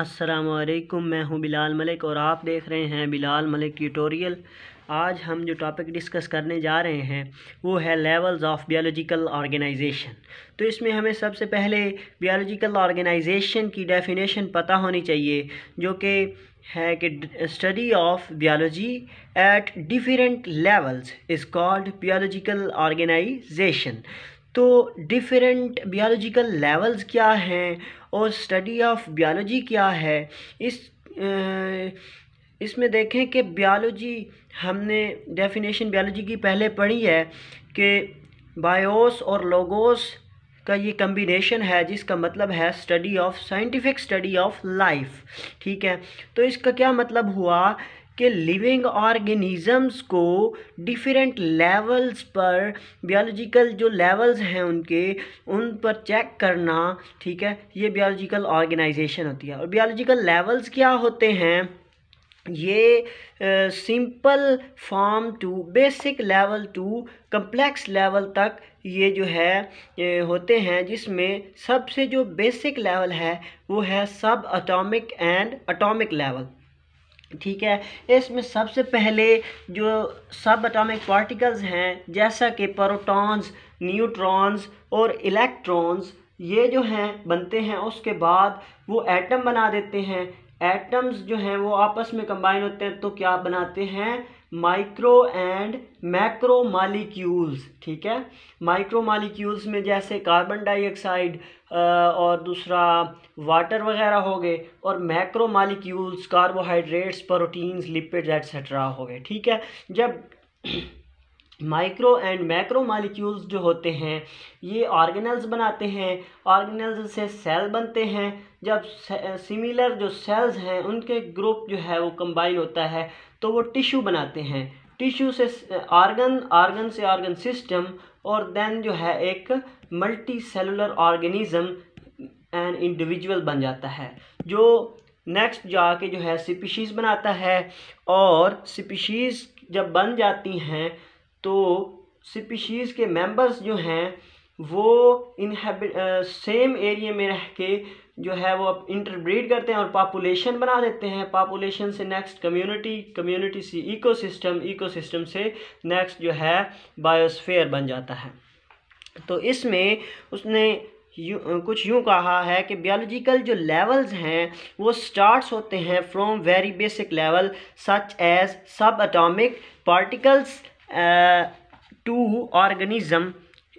असलकुम मैं हूं बिलाल मलिक और आप देख रहे हैं बिलाल मलिक ट्यूटोरियल आज हम जो टॉपिक डिस्कस करने जा रहे हैं वो है लेवल्स ऑफ बियोलॉजिकल ऑर्गेनाइजेशन तो इसमें हमें सबसे पहले बियोलॉजिकल ऑर्गेनाइजेशन की डेफिनेशन पता होनी चाहिए जो कि है कि study of biology at different levels is called biological organization तो डिफरेंट बियोलॉजिकल लेवल्स क्या हैं और स्टडी ऑफ बायोलॉजी क्या है इस इसमें देखें कि बायोलॉजी हमने डेफिनेशन बायोलॉजी की पहले पढ़ी है कि बायोस और लोगोस का ये कम्बिनेशन है जिसका मतलब है study of scientific study of life ठीक है तो इसका क्या मतलब हुआ कि लिविंग ऑर्गेनिज़म्स को डिफरेंट लेवल्स पर बायोलॉजिकल जो लेवल्स हैं उनके उन पर चेक करना ठीक है ये बियोलॉजिकल ऑर्गेनाइजेशन होती है और बियोलॉजिकल लेवल्स क्या होते हैं ये simple form to basic level to complex level तक ये जो है ये होते हैं जिसमें सबसे जो बेसिक लेवल है वो है सब अटोमिक एंड अटोमिक लेवल ठीक है इसमें सबसे पहले जो सब एटॉमिक पार्टिकल्स हैं जैसा कि प्रोटॉन्स न्यूट्रॉन्स और इलेक्ट्रॉन्स ये जो हैं बनते हैं उसके बाद वो एटम बना देते हैं एटम्स जो हैं वो आपस में कंबाइन होते हैं तो क्या बनाते हैं माइक्रो एंड मैक्रो मालिक्यूल्स ठीक है माइक्रो मालिक्यूल्स में जैसे कार्बन डाइऑक्साइड और दूसरा वाटर वगैरह हो गए और macro molecules carbohydrates proteins lipids etcetera हो गए ठीक है जब माइक्रो एंड मैक्रो मालिक्यूल्स जो होते हैं ये ऑर्गेनल्स बनाते हैं ऑर्गेनल्स से सेल बनते हैं जब सिमिलर जो सेल्स हैं उनके ग्रुप जो है वो कंबाइन होता है तो वो टिश्यू बनाते हैं टिश्यू से ऑर्गन ऑर्गन से ऑर्गन सिस्टम और देन जो है एक multicellular organism and individual बन जाता है जो नेक्स्ट जाके जो है स्पीशीज़ बनाता है और स्पीशीज़ जब बन जाती हैं तो स्पीशीज़ के मेंबर्स जो हैं वो इनहेबि सेम एरिए में रह के जो है वो अब इंटरब्रीड करते हैं और पापुलेशन बना देते हैं पापुलेशन से नेक्स्ट कम्युनिटी कम्युनिटी से इकोसिस्टम इकोसिस्टम से नेक्स्ट जो है बायोस्फेयर बन जाता है तो इसमें उसने यू, कुछ यूँ कहा है कि बियोलॉजिकल जो लेवल्स हैं वो स्टार्ट्स होते हैं from very basic level such as subatomic particles to organism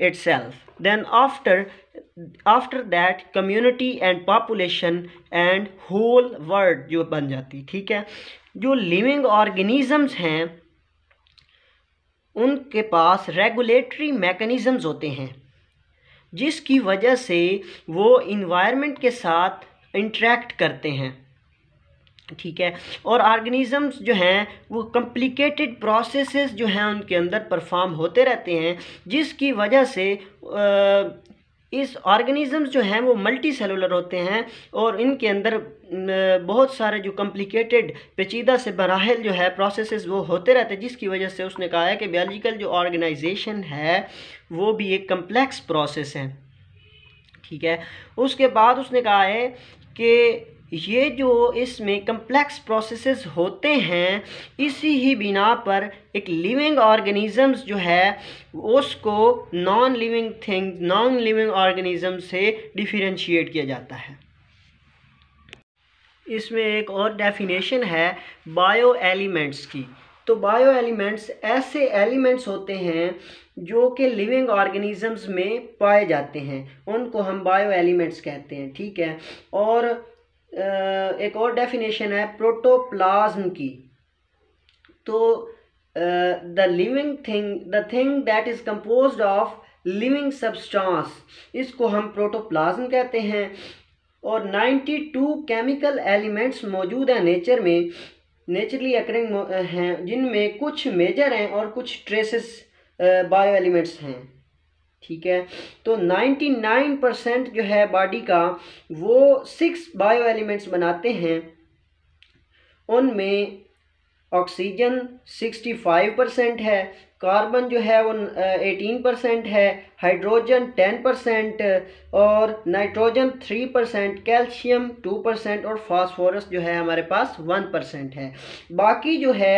itself then after after that community and population and whole world जो बन जाती ठीक है जो लिविंग ऑर्गेनिजम्स हैं उनके पास रेगुलेटरी मैकेनिज़म्स होते हैं जिसकी वजह से वो इन्वायरमेंट के साथ इंट्रैक्ट करते हैं ठीक है और ऑर्गेनिज़म्स जो हैं वो कॉम्प्लिकेटेड प्रोसेसेस जो हैं उनके अंदर परफॉर्म होते रहते हैं जिसकी वजह से इस ऑर्गेनिज़म्स जो हैं वो मल्टी सेलुलर होते हैं और इनके अंदर बहुत सारे जो कॉम्प्लिकेटेड पेचीदा से बराहल जो है प्रोसेसेस वो होते रहते हैं जिसकी वजह से उसने कहा है कि बायोलॉजिकल जो ऑर्गेनाइजेशन है वो भी एक कम्प्लेक्स प्रोसेस है ठीक है उसके बाद उसने कहा है कि ये जो इसमें कम्प्लेक्स प्रोसेसेस होते हैं इसी ही बिना पर एक लिविंग ऑर्गेनिज़म्स जो है उसको non living thing non living organism से डिफ्रेंशिएट किया जाता है इसमें एक और डेफिनेशन है बायो एलिमेंट्स की तो बायो एलिमेंट्स ऐसे एलिमेंट्स होते हैं जो कि लिविंग ऑर्गेनिजम्स में पाए जाते हैं उनको हम बायो एलिमेंट्स कहते हैं ठीक है और एक और डेफिनेशन है प्रोटोप्लाज्म की तो the living thing the thing that is compose of living substance इसको हम प्रोटोप्लाज्म कहते हैं और 92 केमिकल एलिमेंट्स मौजूद हैं नेचर में नेचुरली अकरिंग हैं जिनमें कुछ मेजर हैं और कुछ ट्रेसेस बायो एलिमेंट्स हैं ठीक है तो 99 परसेंट जो है बॉडी का वो सिक्स बायो एलिमेंट्स बनाते हैं उनमें ऑक्सीजन 65 परसेंट है कार्बन जो है वो 18 परसेंट है हाइड्रोजन 10 परसेंट और नाइट्रोजन 3 परसेंट कैल्शियम 2 परसेंट और फास्फोरस जो है हमारे पास 1 परसेंट है बाकी जो है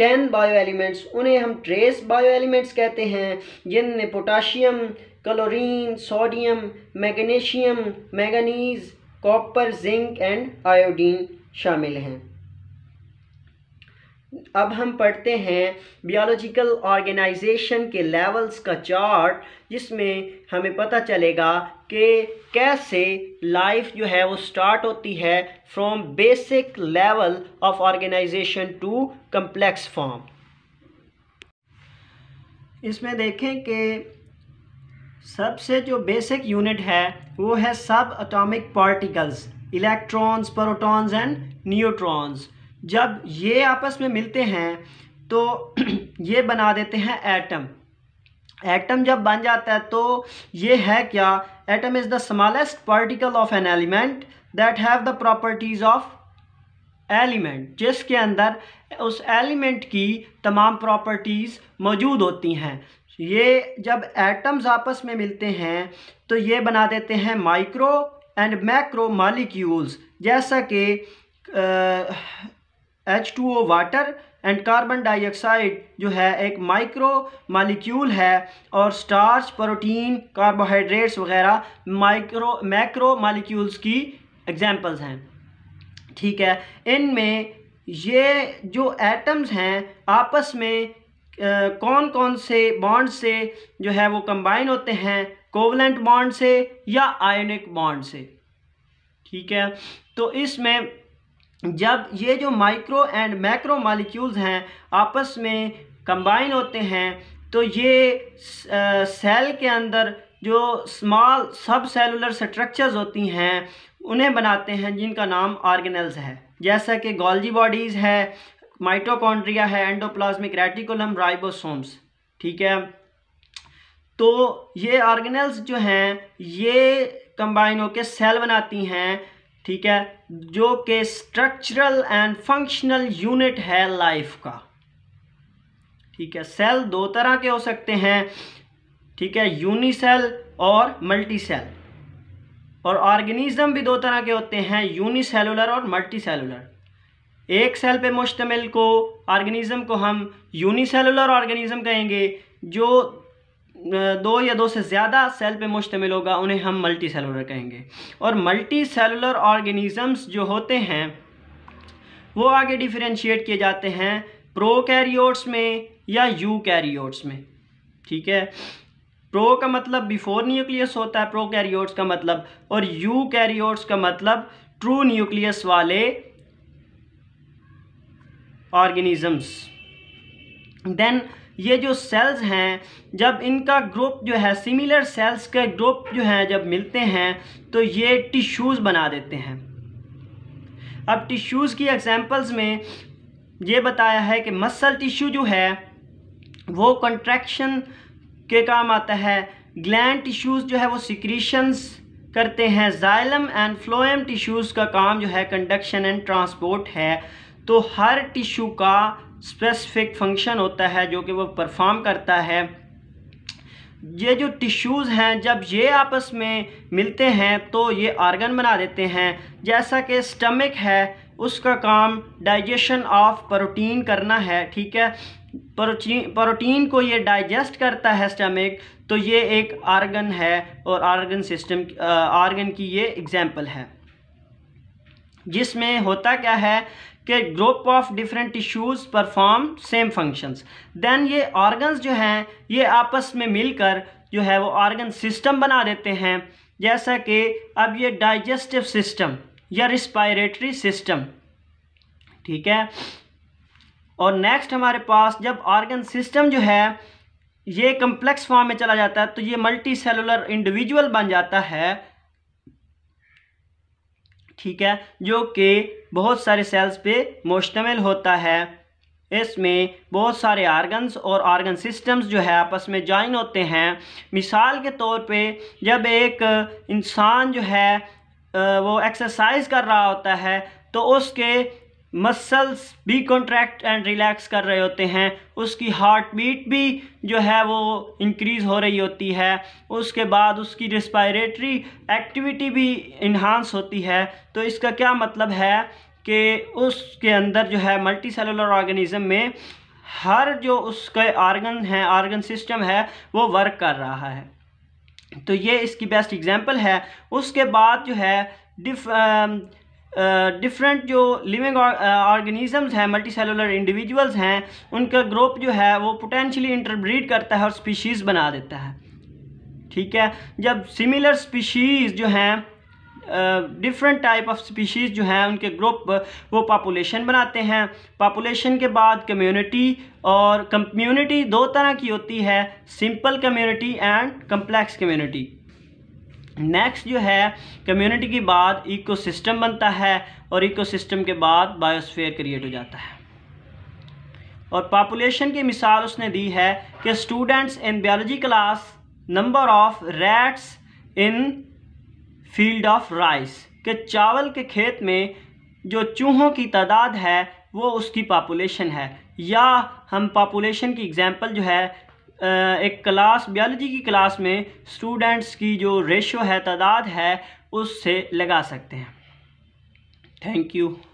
टेन बायो एलिमेंट्स उन्हें हम ट्रेस बायो एलिमेंट्स कहते हैं जिनमें potassium chlorine sodium magnesium manganese copper zinc and iodine शामिल हैं अब हम पढ़ते हैं बियोलॉजिकल ऑर्गेनाइजेशन के लेवल्स का चार्ट जिसमें हमें पता चलेगा कि कैसे लाइफ जो है वो स्टार्ट होती है from basic level of organization to complex form इसमें देखें कि सबसे जो बेसिक यूनिट है वो है subatomic particles electrons protons and neutrons जब ये आपस में मिलते हैं तो ये बना देते हैं एटम एटम जब बन जाता है तो ये है क्या atom is the smallest particle of an element that have the properties of element जिसके अंदर उस एलिमेंट की तमाम प्रॉपर्टीज़ मौजूद होती हैं ये जब एटम्स आपस में मिलते हैं तो ये बना देते हैं माइक्रो एंड मैक्रो मालिक्यूल्स जैसा कि H two O water and carbon dioxide जो है एक माइक्रो मालिक्यूल है और स्टार्च प्रोटीन कार्बोहाइड्रेट्स वगैरह माइक्रो मैक्रो मालिक्यूल्स की एग्जांपल्स हैं ठीक है इनमें ये जो एटम्स हैं आपस में कौन कौन से बॉन्ड से जो है वो कंबाइन होते हैं कोवलेंट बॉन्ड से या आयनिक बॉन्ड से ठीक है तो इसमें जब ये जो माइक्रो एंड मैक्रो मालिक्यूल्स हैं आपस में कंबाइन होते हैं तो ये सेल के अंदर जो स्मॉल सब सेलुलर स्ट्रक्चर्स होती हैं उन्हें बनाते हैं जिनका नाम ऑर्गेनल्स है जैसा कि गोल्जी बॉडीज़ है माइटोकॉन्ड्रिया है एंडोप्लाज्मिक रेटिकुलम राइबोसोम्स ठीक है तो ये ऑर्गेनल्स जो हैं ये कंबाइन होकर सेल बनाती हैं ठीक है जो कि स्ट्रक्चरल एंड फंक्शनल यूनिट है लाइफ का ठीक है सेल दो तरह के हो सकते हैं ठीक है यूनिसेल और मल्टी सेल और ऑर्गेनिज्म भी दो तरह के होते हैं यूनिसेलुलर और मल्टी सेलुलर एक सेल पे मुश्तमिल को ऑर्गेनिज्म को हम यूनिसेलुलर ऑर्गेनिज्म कहेंगे जो दो या दो से ज़्यादा सेल पे मुश्तमिल होगा उन्हें हम मल्टी सेलुलर कहेंगे और मल्टी सेलुलर ऑर्गेनिज़म्स जो होते हैं वो आगे डिफ्रेंशिएट किए जाते हैं प्रोकैरियोट्स में या यूकैरियोट्स में ठीक है प्रो का मतलब बिफोर न्यूक्लियस होता है प्रोकैरियोट्स का मतलब और यूकैरियोट्स का मतलब ट्रू न्यूक्लियस वाले ऑर्गेनिजम्स देन ये जो सेल्स हैं जब इनका ग्रुप जो है सिमिलर सेल्स के ग्रुप जो हैं जब मिलते हैं तो ये टिश्यूज़ बना देते हैं अब टिश्यूज़ की एग्जांपल्स में ये बताया है कि मसल टिश्यू जो है वो कंट्रैक्शन के काम आता है ग्लैंड टिश्यूज़ जो है वो सिक्रीशंस करते हैं जाइलम एंड फ्लोएम टिश्यूज़ का काम जो है कंडक्शन एंड ट्रांसपोर्ट है तो हर टिश्यू का स्पेसिफिक फंक्शन होता है जो कि वो परफॉर्म करता है ये जो टिश्यूज़ हैं जब ये आपस में मिलते हैं तो ये आर्गन बना देते हैं जैसा कि स्टमक है उसका काम डाइजेशन ऑफ प्रोटीन करना है ठीक है प्रोटीन प्रोटीन को ये डाइजेस्ट करता है स्टमक तो ये एक आर्गन है और आर्गन सिस्टम आर्गन की ये एग्ज़ाम्पल है जिसमें होता क्या है कि group of different tissues perform same functions then ये ऑर्गन्स जो हैं ये आपस में मिलकर जो है वो ऑर्गन सिस्टम बना देते हैं जैसा कि अब ये डाइजेस्टिव सिस्टम या रिस्पायरेटरी सिस्टम ठीक है और नेक्स्ट हमारे पास जब ऑर्गन सिस्टम जो है ये कम्प्लेक्स फॉर्म में चला जाता है तो ये मल्टी सेलुलर इंडिविजुअल बन जाता है ठीक है जो कि बहुत सारे सेल्स पे मुश्तमिल होता है इसमें बहुत सारे आर्गन्स और आर्गन सिस्टम्स जो है आपस में जॉइन होते हैं मिसाल के तौर पे जब एक इंसान जो है वो एक्सरसाइज कर रहा होता है तो उसके मसल्स भी कॉन्ट्रैक्ट एंड रिलैक्स कर रहे होते हैं उसकी हार्ट बीट भी जो है वो इंक्रीज़ हो रही होती है उसके बाद उसकी रिस्पायरेटरी एक्टिविटी भी इन्हांस होती है तो इसका क्या मतलब है कि उसके अंदर जो है मल्टी सेलुलर ऑर्गेनिज़म में हर जो उसके आर्गन हैं आर्गन सिस्टम है वो वर्क कर रहा है तो ये इसकी बेस्ट एग्जांपल है उसके बाद जो है डिफ डिफरेंट जो लिविंग ऑर्गेनिजम्स हैं मल्टी सेलुलर इंडिविजुअल्स हैं उनका ग्रुप जो है वो पोटेंशली इंटरब्रीड करता है और स्पीशीज़ बना देता है ठीक है जब सिमिलर स्पीशीज़ जो हैं डिफरेंट टाइप ऑफ स्पीशीज़ जो हैं उनके ग्रुप वो पापोलेशन बनाते हैं पापोलेशन के बाद कम्युनिटी और कम्युनिटी दो तरह की होती है simple community and complex community next जो है कम्युनिटी के बाद इकोसिस्टम बनता है और इकोसिस्टम के बाद बायोस्फीयर क्रिएट हो जाता है और पॉपुलेशन की मिसाल उसने दी है कि students in biology class number of rats in field of rice के चावल के खेत में जो चूहों की तादाद है वो उसकी पॉपुलेशन है या हम पॉपुलेशन की एग्जांपल जो है एक क्लास बायोलॉजी की क्लास में स्टूडेंट्स की जो रेशो है तादाद है उससे लगा सकते हैं थैंक यू